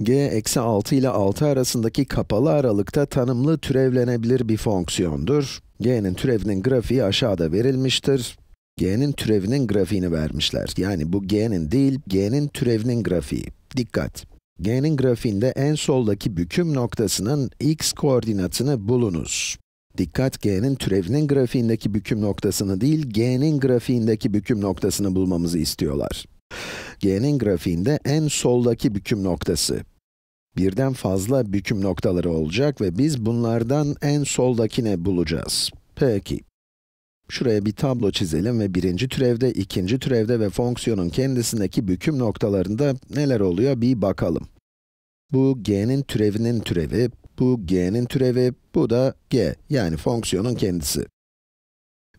g-6 eksi ile 6 arasındaki kapalı aralıkta tanımlı türevlenebilir bir fonksiyondur. g'nin türevinin grafiği aşağıda verilmiştir. g'nin türevinin grafiğini vermişler. Yani bu g'nin değil, g'nin türevinin grafiği. Dikkat! g'nin grafiğinde en soldaki büküm noktasının x koordinatını bulunuz. Dikkat, g'nin türevinin grafiğindeki büküm noktasını değil, g'nin grafiğindeki büküm noktasını bulmamızı istiyorlar g'nin grafiğinde en soldaki büküm noktası. Birden fazla büküm noktaları olacak ve biz bunlardan en soldakini bulacağız. Peki. Şuraya bir tablo çizelim ve birinci türevde, ikinci türevde ve fonksiyonun kendisindeki büküm noktalarında neler oluyor bir bakalım. Bu g'nin türevinin türevi, bu g'nin türevi, bu da g yani fonksiyonun kendisi.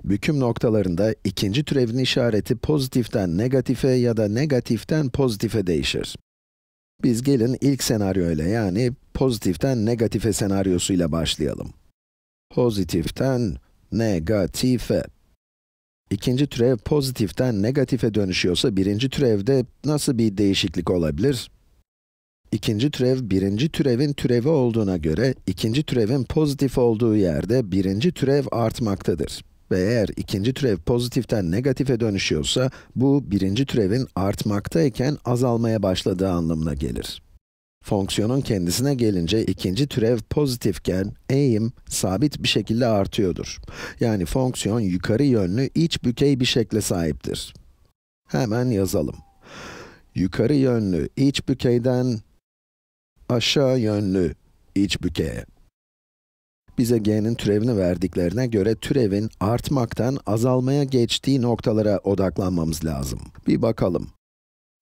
Büküm noktalarında ikinci türevin işareti pozitiften negatife ya da negatiften pozitife değişir. Biz gelin ilk senaryoyla yani pozitiften negatife senaryosuyla başlayalım. Pozitiften negatife. İkinci türev pozitiften negatife dönüşüyorsa birinci türevde nasıl bir değişiklik olabilir? İkinci türev, birinci türevin türevi olduğuna göre, ikinci türevin pozitif olduğu yerde birinci türev artmaktadır. Ve eğer ikinci türev pozitiften negatife dönüşüyorsa, bu birinci türevin artmaktayken azalmaya başladığı anlamına gelir. Fonksiyonun kendisine gelince ikinci türev pozitifken eğim sabit bir şekilde artıyordur. Yani fonksiyon yukarı yönlü iç bükey bir şekle sahiptir. Hemen yazalım. Yukarı yönlü iç bükeyden aşağı yönlü iç bükeye bize g'nin türevini verdiklerine göre türevin artmaktan azalmaya geçtiği noktalara odaklanmamız lazım. Bir bakalım.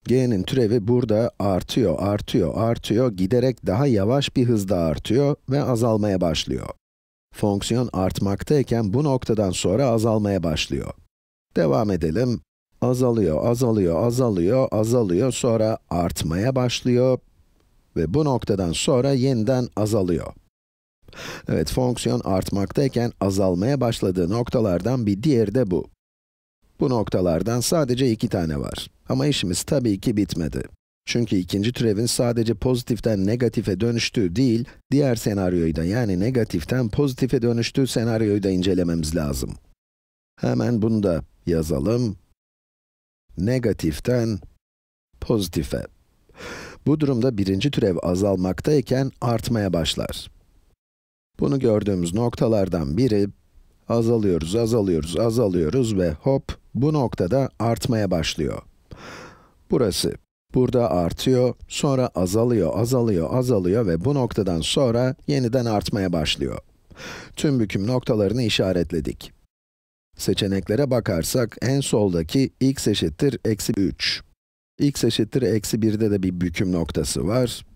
g'nin türevi burada artıyor, artıyor, artıyor, giderek daha yavaş bir hızda artıyor ve azalmaya başlıyor. Fonksiyon artmaktayken bu noktadan sonra azalmaya başlıyor. Devam edelim. Azalıyor, azalıyor, azalıyor, azalıyor, sonra artmaya başlıyor ve bu noktadan sonra yeniden azalıyor. Evet, fonksiyon artmaktayken azalmaya başladığı noktalardan bir diğeri de bu. Bu noktalardan sadece iki tane var. Ama işimiz tabii ki bitmedi. Çünkü ikinci türevin sadece pozitiften negatife dönüştüğü değil, diğer senaryoyu da yani negatiften pozitife dönüştüğü senaryoyu da incelememiz lazım. Hemen bunu da yazalım. Negatiften pozitife. Bu durumda birinci türev azalmaktayken artmaya başlar. Bunu gördüğümüz noktalardan biri, azalıyoruz, azalıyoruz, azalıyoruz ve hop, bu noktada artmaya başlıyor. Burası, burada artıyor, sonra azalıyor, azalıyor, azalıyor ve bu noktadan sonra yeniden artmaya başlıyor. Tüm büküm noktalarını işaretledik. Seçeneklere bakarsak, en soldaki x eşittir eksi 3. x eşittir eksi 1'de de bir büküm noktası var.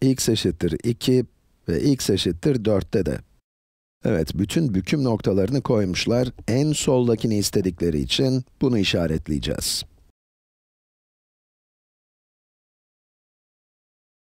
x eşittir 2, ve x eşittir 4'te de. Evet, bütün büküm noktalarını koymuşlar. En soldakini istedikleri için bunu işaretleyeceğiz.